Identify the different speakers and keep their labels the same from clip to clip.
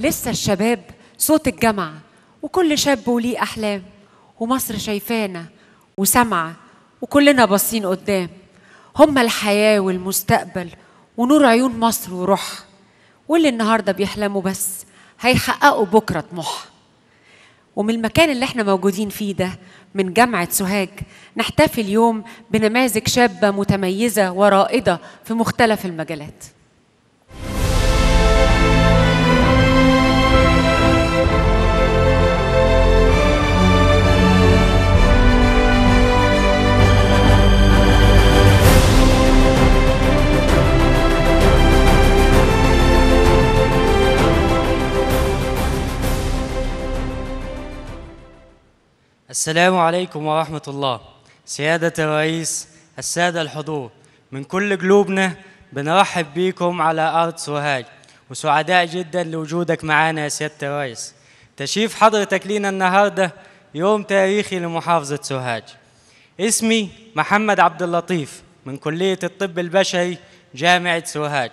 Speaker 1: لسه الشباب صوت الجمع وكل شاب وليه أحلام ومصر شايفانا وسامعة وكلنا باصين قدام هم الحياة والمستقبل ونور عيون مصر وروح واللي النهاردة بيحلموا بس هيحققوا بكرة طموح ومن المكان اللي احنا موجودين فيه ده من جامعة سوهاج نحتفي اليوم بنماذج شابة متميزة ورائدة في مختلف المجالات السلام عليكم ورحمة الله سيادة الرئيس السادة الحضور من كل قلوبنا بنرحب بيكم على أرض سوهاج وسعداء جدا لوجودك معنا يا سيادة الرئيس تشريف حضرتك لينا النهاردة يوم تاريخي لمحافظة سوهاج اسمي محمد عبد اللطيف من كلية الطب البشري جامعة سوهاج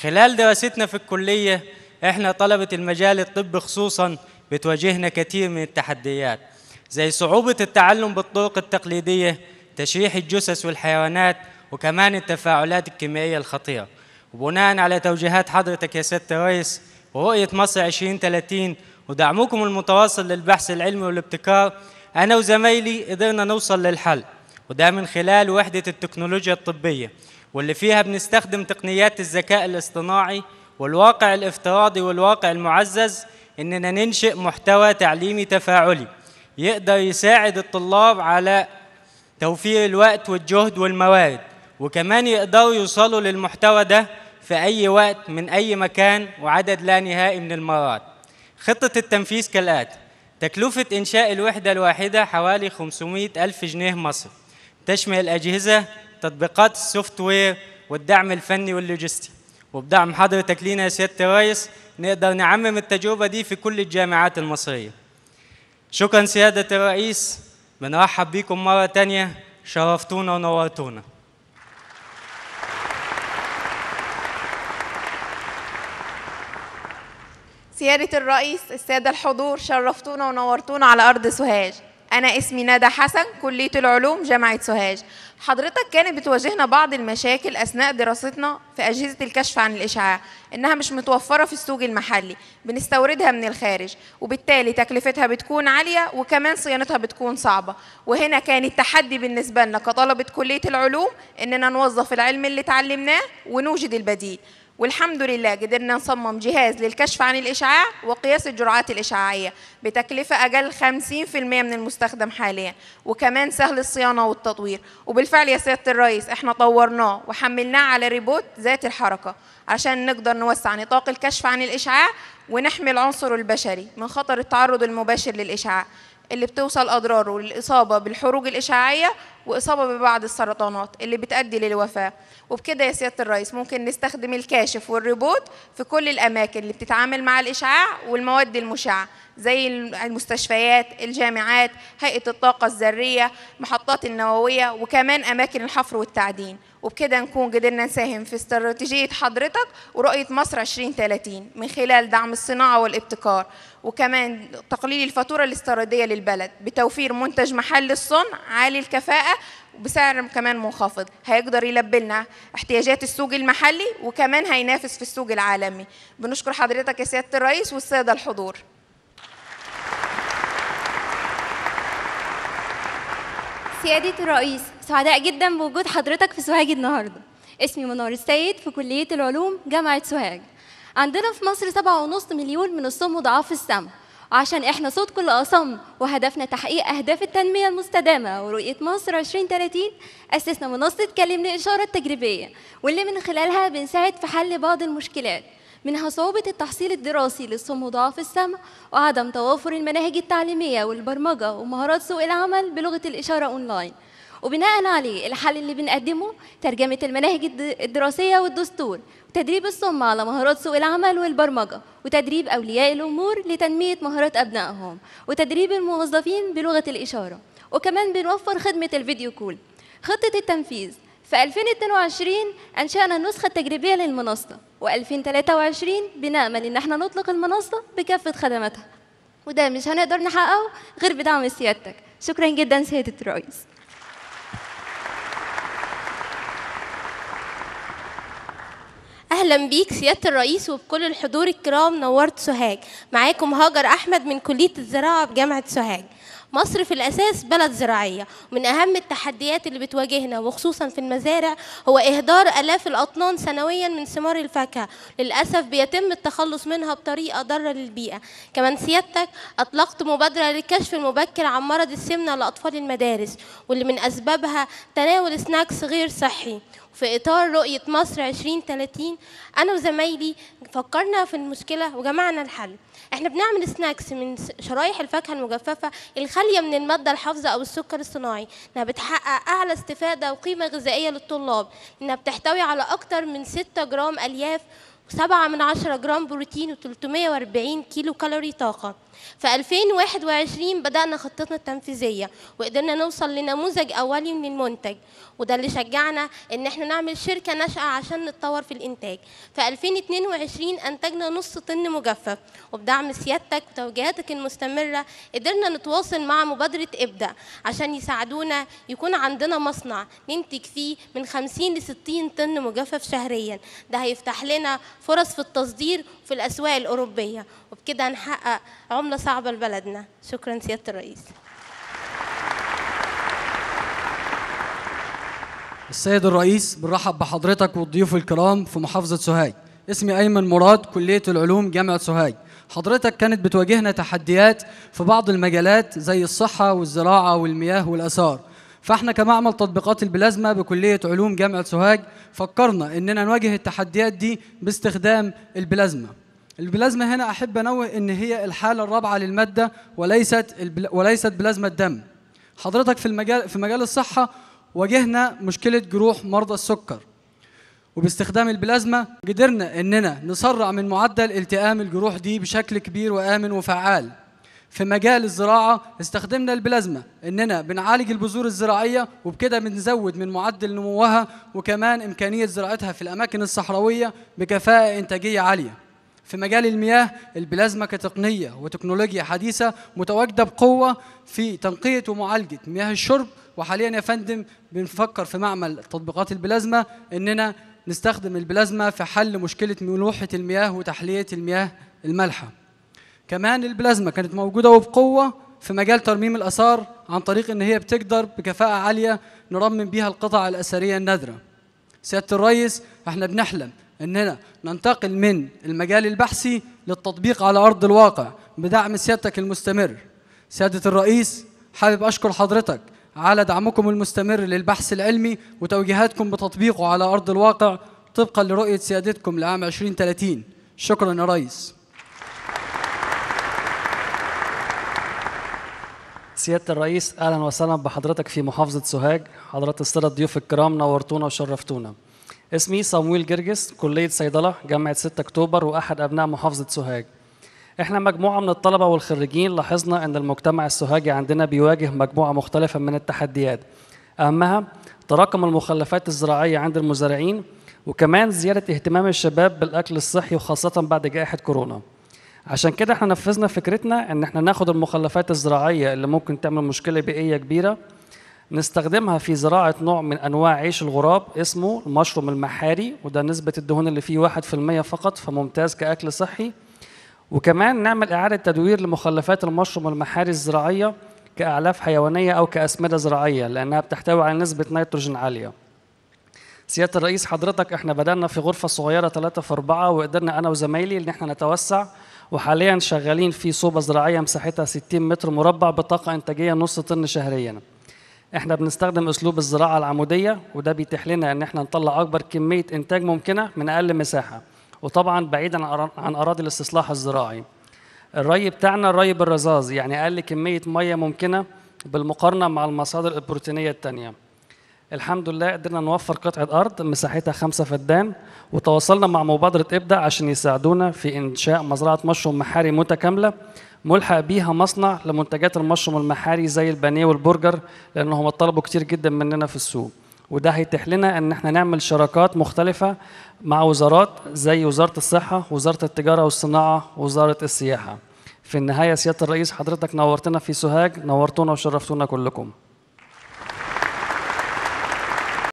Speaker 1: خلال دراستنا في الكلية احنا طلبة المجال الطب خصوصا بتواجهنا كثير من التحديات زي صعوبة التعلم بالطرق التقليدية تشريح الجثث والحيوانات وكمان التفاعلات الكيميائية الخطيرة وبناء على توجيهات حضرتك يا سيادة الرئيس ورؤية مصر 2030 ودعمكم المتواصل للبحث العلمي والابتكار أنا وزمايلي قدرنا نوصل للحل وده من خلال وحدة التكنولوجيا الطبية واللي فيها بنستخدم تقنيات الذكاء الاصطناعي والواقع الافتراضي والواقع المعزز إننا ننشئ محتوى تعليمي تفاعلي يقدر يساعد الطلاب على توفير الوقت والجهد والموارد وكمان يقدروا يوصلوا للمحتوى ده في أي وقت من أي مكان وعدد لا نهائي من المرات خطة التنفيذ كالآتي تكلفة إنشاء الوحدة الواحدة حوالي 500 ألف جنيه مصري تشمل الأجهزة تطبيقات السوفت وير والدعم الفني واللوجستي وبدعم حضرتك لينا يا سيادة الرئيس نقدر نعمم التجربة دي في كل الجامعات المصرية شكرا سيادة الرئيس بنرحب بيكم مرة تانية شرفتونا ونورتونا
Speaker 2: سيادة الرئيس السادة الحضور شرفتونا ونورتونا على أرض سوهاج أنا اسمي ندى حسن كلية العلوم جامعة سوهاج حضرتك كانت بتواجهنا بعض المشاكل أثناء دراستنا في أجهزة الكشف عن الإشعاع إنها مش متوفرة في السوق المحلي بنستوردها من الخارج وبالتالي تكلفتها بتكون عالية وكمان صيانتها بتكون صعبة وهنا كان التحدي بالنسبة لنا كطلبة كلية العلوم إننا نوظف العلم اللي اتعلمناه ونوجد البديل والحمد لله قدرنا نصمم جهاز للكشف عن الإشعاع وقياس الجرعات الإشعاعية بتكلفة أقل 50% من المستخدم حاليا وكمان سهل الصيانة والتطوير وبالفعل يا سيادة الرئيس احنا طورناه وحملناه على ريبوت ذات الحركة عشان نقدر نوسع نطاق الكشف عن الإشعاع ونحمي العنصر البشري من خطر التعرض المباشر للإشعاع اللي بتوصل أضراره للإصابة بالحروق الإشعاعية واصابه ببعض السرطانات اللي بتؤدي للوفاه وبكده يا سياده الرئيس ممكن نستخدم الكاشف والريبوت في كل الاماكن اللي بتتعامل مع الاشعاع والمواد المشعه زي المستشفيات الجامعات هيئه الطاقه الذريه محطات النوويه وكمان اماكن الحفر والتعدين وبكده نكون قدرنا نساهم في استراتيجيه حضرتك ورؤيه مصر 2030 من خلال دعم الصناعه والابتكار وكمان تقليل الفاتوره الاستيراديه للبلد بتوفير منتج محلي الصنع عالي الكفاءه بسعر وبسعر كمان منخفض هيقدر يلبي لنا احتياجات السوق المحلي وكمان هينافس في السوق العالمي بنشكر حضرتك يا سياده الرئيس والساده الحضور
Speaker 3: سيادة الرئيس سعداء جدا بوجود حضرتك في سوهاج النهارده اسمي منار السيد في كلية العلوم جامعة سوهاج عندنا في مصر 7.5 مليون من الصم وضعاف السمع عشان احنا صوت كل اصم وهدفنا تحقيق اهداف التنميه المستدامه ورؤيه مصر 2030 اسسنا منصه كلمني اشاره تجريبيه واللي من خلالها بنساعد في حل بعض المشكلات منها صعوبة التحصيل الدراسي للصم وضعاف السمع وعدم توافر المناهج التعليمية والبرمجة ومهارات سوق العمل بلغة الإشارة أونلاين وبناء عليه الحل اللي بنقدمه ترجمة المناهج الدراسية والدستور وتدريب الصم على مهارات سوق العمل والبرمجة وتدريب أولياء الأمور لتنمية مهارات أبنائهم وتدريب الموظفين بلغة الإشارة وكمان بنوفر خدمة الفيديو كول خطة التنفيذ في 2022 أنشأنا النسخة التجريبية للمنصة و2023 بنأمل إن احنا نطلق المنصة بكافة خدماتها وده مش هنقدر نحققه غير بدعم سيادتك شكرا جدا سيادة الرئيس
Speaker 4: اهلا بيك سياده الرئيس وبكل الحضور الكرام نورت سوهاج معاكم هاجر احمد من كليه الزراعه بجامعه سوهاج مصر في الأساس بلد زراعية من أهم التحديات اللي بتواجهنا وخصوصا في المزارع هو إهدار ألاف الأطنان سنويا من ثمار الفاكهة للأسف بيتم التخلص منها بطريقة ضارة للبيئة كمان سيادتك أطلقت مبادرة للكشف المبكر عن مرض السمنة لأطفال المدارس واللي من أسبابها تناول سناكس غير صحي في إطار رؤية مصر 2030 أنا وزمايلي فكرنا في المشكلة وجمعنا الحل احنا بنعمل سناكس من شرايح الفاكهة المجففة الخالية من المادة الحافظة أو السكر الصناعي إنها بتحقق أعلى استفادة وقيمة غذائية للطلاب إنها بتحتوي على أكثر من 6 جرام ألياف سبعة من عشرة جرام بروتين و340 كيلو كالوري طاقة في 2021 بدأنا خطتنا التنفيذية وقدرنا نوصل لنموذج أولي من المنتج وده اللي شجعنا إن احنا نعمل شركة ناشئة عشان نتطور في الإنتاج في 2022 أنتجنا نص طن مجفف وبدعم سيادتك وتوجيهاتك المستمرة قدرنا نتواصل مع مبادرة إبدأ عشان يساعدونا يكون عندنا مصنع ننتج فيه من 50 ل 60 طن مجفف شهريا ده هيفتح لنا فرص في التصدير في الأسواق الأوروبية وبكده هنحقق عملة صعبة لبلدنا شكرا سيادة الرئيس
Speaker 5: السيد الرئيس بنرحب بحضرتك والضيوف الكرام في محافظة سوهاج اسمي أيمن مراد كلية العلوم جامعة سوهاج حضرتك كانت بتواجهنا تحديات في بعض المجالات زي الصحة والزراعة والمياه والأثار فاحنا كمعمل تطبيقات البلازما بكليه علوم جامعه سوهاج فكرنا اننا نواجه التحديات دي باستخدام البلازما البلازما هنا احب انوه ان هي الحاله الرابعه للماده وليست البل... وليست بلازما الدم حضرتك في المجال في مجال الصحه واجهنا مشكله جروح مرضى السكر وباستخدام البلازما قدرنا اننا نسرع من معدل التئام الجروح دي بشكل كبير وامن وفعال في مجال الزراعه استخدمنا البلازما اننا بنعالج البذور الزراعيه وبكده بنزود من معدل نموها وكمان امكانيه زراعتها في الاماكن الصحراويه بكفاءه انتاجيه عاليه في مجال المياه البلازما كتقنيه وتكنولوجيا حديثه متواجده بقوه في تنقيه ومعالجه مياه الشرب وحاليا يا فندم بنفكر في معمل تطبيقات البلازما اننا نستخدم البلازما في حل مشكله ملوحه المياه وتحليه المياه المالحه كمان البلازما كانت موجوده وبقوه في مجال ترميم الاثار عن طريق ان هي بتقدر بكفاءه عاليه نرمم بيها القطع الاثريه النادره سياده الرئيس احنا بنحلم اننا ننتقل من المجال البحثي للتطبيق على ارض الواقع بدعم سيادتك المستمر سياده الرئيس حابب اشكر حضرتك على دعمكم المستمر للبحث العلمي وتوجيهاتكم بتطبيقه على ارض الواقع طبقا لرؤيه سيادتكم لعام 2030 شكرا يا ريس
Speaker 6: سيادة الرئيس أهلا وسهلا بحضرتك في محافظة سوهاج حضرات السادة الضيوف الكرام نورتونا وشرفتونا اسمي صامويل جرجس كلية صيدلة جامعة 6 أكتوبر وأحد أبناء محافظة سوهاج احنا مجموعة من الطلبة والخريجين لاحظنا أن المجتمع السوهاجي عندنا بيواجه مجموعة مختلفة من التحديات أهمها تراكم المخلفات الزراعية عند المزارعين وكمان زيادة اهتمام الشباب بالأكل الصحي وخاصة بعد جائحة كورونا عشان كده احنا نفذنا فكرتنا ان احنا ناخد المخلفات الزراعيه اللي ممكن تعمل مشكله بيئيه كبيره نستخدمها في زراعه نوع من انواع عيش الغراب اسمه المشروم المحاري وده نسبه الدهون اللي فيه 1% فقط فممتاز كاكل صحي وكمان نعمل اعاده تدوير لمخلفات المشروم المحاري الزراعيه كاعلاف حيوانيه او كاسمده زراعيه لانها بتحتوي على نسبه نيتروجين عاليه سيادة الرئيس حضرتك احنا بدأنا في غرفة صغيرة 3 في 4 وقدرنا انا وزمايلي ان احنا نتوسع وحاليا شغالين في صوبه زراعيه مساحتها 60 متر مربع بطاقه انتاجيه نص طن شهريا احنا بنستخدم اسلوب الزراعه العموديه وده بيتيح لنا ان احنا نطلع اكبر كميه انتاج ممكنه من اقل مساحه وطبعا بعيدا عن اراضي الاستصلاح الزراعي الري بتاعنا الري بالرذاذ يعني اقل كميه ميه ممكنه بالمقارنه مع المصادر البروتينيه الثانيه الحمد لله قدرنا نوفر قطعة أرض مساحتها خمسة فدان وتواصلنا مع مبادرة ابدا عشان يساعدونا في إنشاء مزرعة مشروم محاري متكاملة ملحق بيها مصنع لمنتجات المشروم المحاري زي البانيه والبرجر لأن هم طلبوا كتير جدا مننا في السوق وده هيتيح لنا ان احنا نعمل شراكات مختلفه مع وزارات زي وزاره الصحه وزاره التجاره والصناعه وزاره السياحه في النهايه سياده الرئيس حضرتك نورتنا في سوهاج نورتونا وشرفتونا كلكم